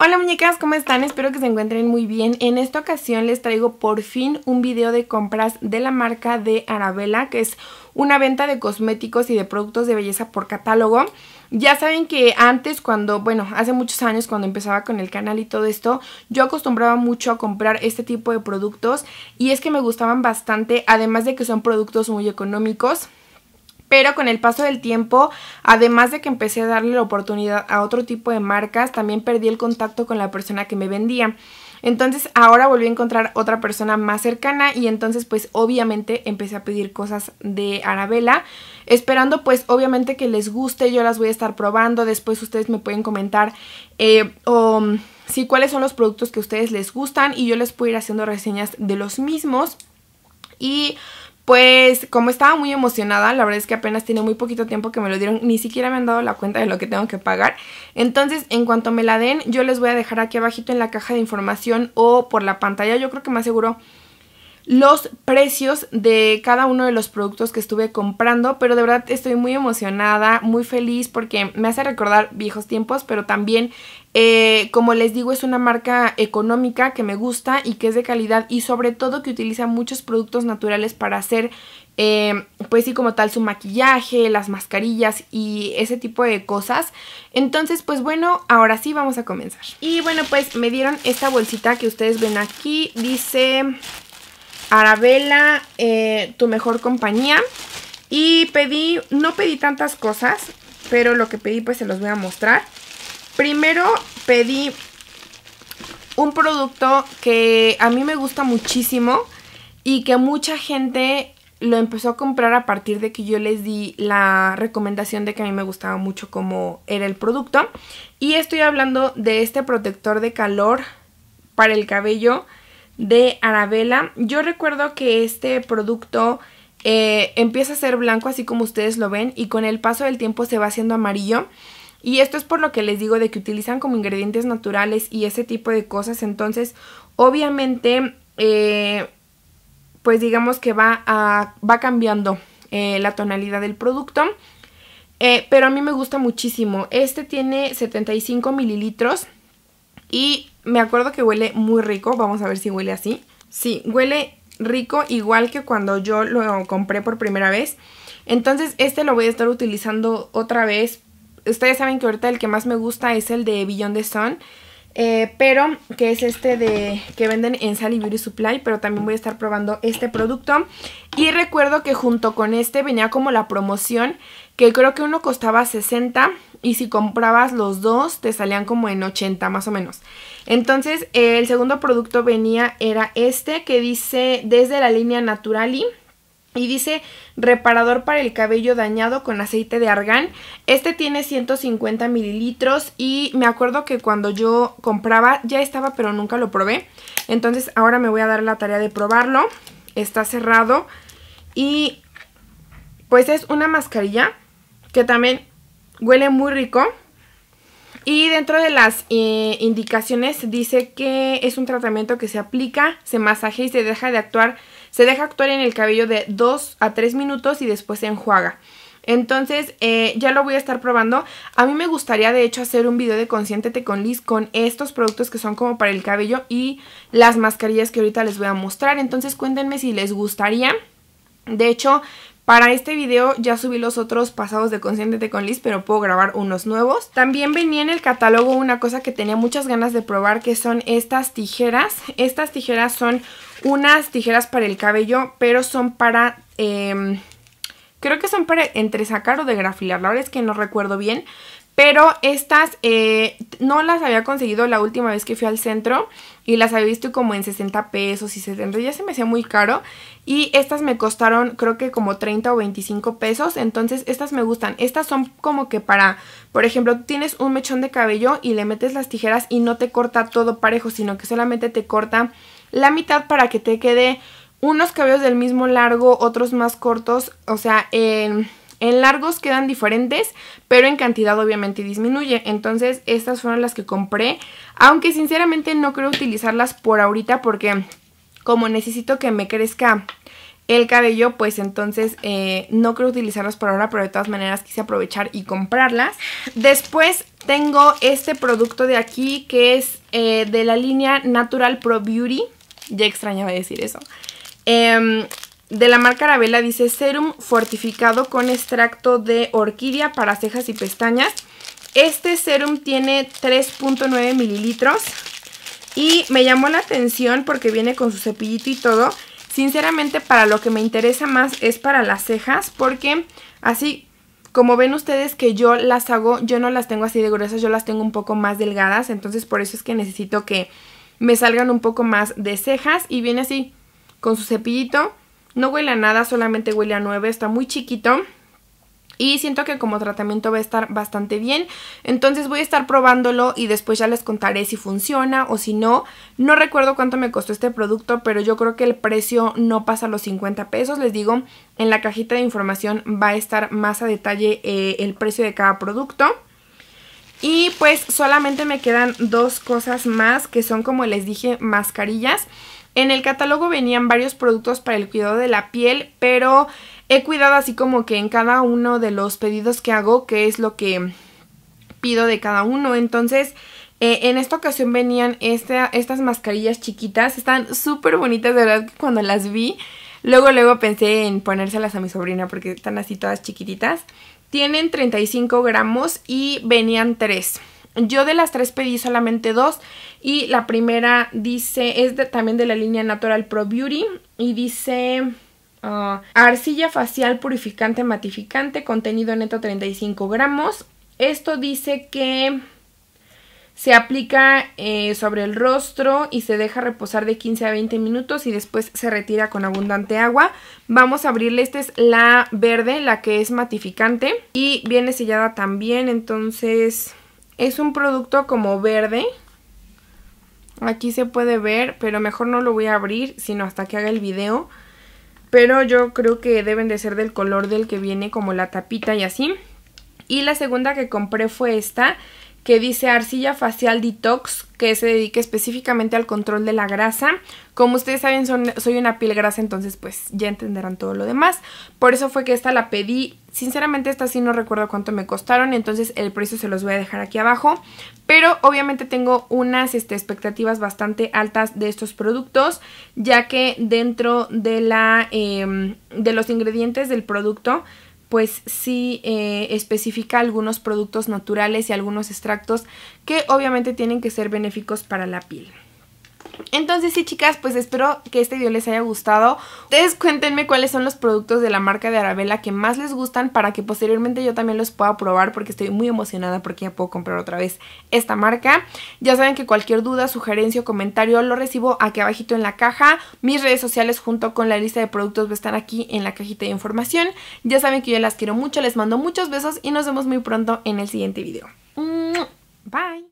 Hola muñecas, ¿cómo están? Espero que se encuentren muy bien. En esta ocasión les traigo por fin un video de compras de la marca de Arabella, que es una venta de cosméticos y de productos de belleza por catálogo. Ya saben que antes cuando, bueno, hace muchos años cuando empezaba con el canal y todo esto, yo acostumbraba mucho a comprar este tipo de productos y es que me gustaban bastante, además de que son productos muy económicos pero con el paso del tiempo, además de que empecé a darle la oportunidad a otro tipo de marcas, también perdí el contacto con la persona que me vendía. Entonces ahora volví a encontrar otra persona más cercana y entonces pues obviamente empecé a pedir cosas de Arabella, esperando pues obviamente que les guste, yo las voy a estar probando, después ustedes me pueden comentar eh, si cuáles son los productos que a ustedes les gustan y yo les puedo ir haciendo reseñas de los mismos. Y pues como estaba muy emocionada, la verdad es que apenas tiene muy poquito tiempo que me lo dieron, ni siquiera me han dado la cuenta de lo que tengo que pagar. Entonces, en cuanto me la den, yo les voy a dejar aquí abajito en la caja de información o por la pantalla, yo creo que más seguro los precios de cada uno de los productos que estuve comprando, pero de verdad estoy muy emocionada, muy feliz porque me hace recordar viejos tiempos, pero también, eh, como les digo, es una marca económica que me gusta y que es de calidad y sobre todo que utiliza muchos productos naturales para hacer, eh, pues sí, como tal, su maquillaje, las mascarillas y ese tipo de cosas. Entonces, pues bueno, ahora sí vamos a comenzar. Y bueno, pues me dieron esta bolsita que ustedes ven aquí, dice... Arabella, eh, Tu Mejor Compañía. Y pedí, no pedí tantas cosas, pero lo que pedí pues se los voy a mostrar. Primero pedí un producto que a mí me gusta muchísimo y que mucha gente lo empezó a comprar a partir de que yo les di la recomendación de que a mí me gustaba mucho cómo era el producto. Y estoy hablando de este protector de calor para el cabello de Arabella. Yo recuerdo que este producto eh, empieza a ser blanco así como ustedes lo ven y con el paso del tiempo se va haciendo amarillo. Y esto es por lo que les digo de que utilizan como ingredientes naturales y ese tipo de cosas. Entonces, obviamente, eh, pues digamos que va, a, va cambiando eh, la tonalidad del producto. pero a mí me gusta muchísimo. Este tiene 75 mililitros y me acuerdo que huele muy rico, vamos a ver si huele así. Sí, huele rico igual que cuando yo lo compré por primera vez. Entonces este lo voy a estar utilizando otra vez. Ustedes saben que ahorita el que más me gusta es el de Billion de Sun. Eh, pero que es este de que venden en Sally Beauty Supply, pero también voy a estar probando este producto. Y recuerdo que junto con este venía como la promoción que creo que uno costaba 60 y si comprabas los dos te salían como en 80 más o menos. Entonces el segundo producto venía, era este que dice desde la línea Naturali. Y dice reparador para el cabello dañado con aceite de argán. Este tiene 150 mililitros y me acuerdo que cuando yo compraba ya estaba pero nunca lo probé. Entonces ahora me voy a dar la tarea de probarlo. Está cerrado y pues es una mascarilla que también huele muy rico. Y dentro de las eh, indicaciones dice que es un tratamiento que se aplica, se masaje y se deja de actuar, se deja actuar en el cabello de 2 a 3 minutos y después se enjuaga. Entonces eh, ya lo voy a estar probando. A mí me gustaría de hecho hacer un video de te con Liz con estos productos que son como para el cabello y las mascarillas que ahorita les voy a mostrar. Entonces cuéntenme si les gustaría. De hecho, para este video ya subí los otros pasados de Consciente con Liz, pero puedo grabar unos nuevos. También venía en el catálogo una cosa que tenía muchas ganas de probar, que son estas tijeras. Estas tijeras son unas tijeras para el cabello, pero son para... Em, creo que son para entresacar o degrafilar, la verdad es que no recuerdo bien, pero estas eh, no las había conseguido la última vez que fui al centro y las había visto como en 60 pesos y 70, ya se me hacía muy caro. Y estas me costaron creo que como 30 o 25 pesos, entonces estas me gustan. Estas son como que para, por ejemplo, tienes un mechón de cabello y le metes las tijeras y no te corta todo parejo, sino que solamente te corta la mitad para que te quede unos cabellos del mismo largo, otros más cortos, o sea, en... En largos quedan diferentes, pero en cantidad obviamente disminuye. Entonces estas fueron las que compré, aunque sinceramente no creo utilizarlas por ahorita porque como necesito que me crezca el cabello, pues entonces eh, no creo utilizarlas por ahora, pero de todas maneras quise aprovechar y comprarlas. Después tengo este producto de aquí que es eh, de la línea Natural Pro Beauty. Ya extrañaba decir eso. Eh, de la marca Arabella dice serum fortificado con extracto de orquídea para cejas y pestañas. Este serum tiene 3.9 mililitros y me llamó la atención porque viene con su cepillito y todo. Sinceramente para lo que me interesa más es para las cejas porque así como ven ustedes que yo las hago, yo no las tengo así de gruesas, yo las tengo un poco más delgadas. Entonces por eso es que necesito que me salgan un poco más de cejas y viene así con su cepillito no huele a nada, solamente huele a 9, está muy chiquito. Y siento que como tratamiento va a estar bastante bien. Entonces voy a estar probándolo y después ya les contaré si funciona o si no. No recuerdo cuánto me costó este producto, pero yo creo que el precio no pasa los 50 pesos. Les digo, en la cajita de información va a estar más a detalle eh, el precio de cada producto. Y pues solamente me quedan dos cosas más que son como les dije mascarillas. En el catálogo venían varios productos para el cuidado de la piel, pero he cuidado así como que en cada uno de los pedidos que hago, que es lo que pido de cada uno. Entonces, eh, en esta ocasión venían este, estas mascarillas chiquitas, están súper bonitas, de verdad que cuando las vi, luego luego pensé en ponérselas a mi sobrina porque están así todas chiquititas. Tienen 35 gramos y venían 3. Yo de las tres pedí solamente dos y la primera dice, es de, también de la línea Natural Pro Beauty y dice... Ah, arcilla facial purificante matificante, contenido neto 35 gramos. Esto dice que se aplica eh, sobre el rostro y se deja reposar de 15 a 20 minutos y después se retira con abundante agua. Vamos a abrirle, esta es la verde, la que es matificante y viene sellada también, entonces es un producto como verde. Aquí se puede ver, pero mejor no lo voy a abrir, sino hasta que haga el video. Pero yo creo que deben de ser del color del que viene como la tapita y así. Y la segunda que compré fue esta que dice Arcilla Facial Detox, que se dedique específicamente al control de la grasa. Como ustedes saben, soy una piel grasa, entonces pues ya entenderán todo lo demás. Por eso fue que esta la pedí. Sinceramente, esta sí no recuerdo cuánto me costaron, entonces el precio se los voy a dejar aquí abajo. Pero obviamente tengo unas este, expectativas bastante altas de estos productos, ya que dentro de, la, em, de los ingredientes del producto pues sí eh, especifica algunos productos naturales y algunos extractos que obviamente tienen que ser benéficos para la piel. Entonces sí, chicas, pues espero que este video les haya gustado. Ustedes cuéntenme cuáles son los productos de la marca de Arabella que más les gustan para que posteriormente yo también los pueda probar porque estoy muy emocionada porque ya puedo comprar otra vez esta marca. Ya saben que cualquier duda, sugerencia o comentario lo recibo aquí abajito en la caja. Mis redes sociales junto con la lista de productos están aquí en la cajita de información. Ya saben que yo las quiero mucho, les mando muchos besos y nos vemos muy pronto en el siguiente video. Bye.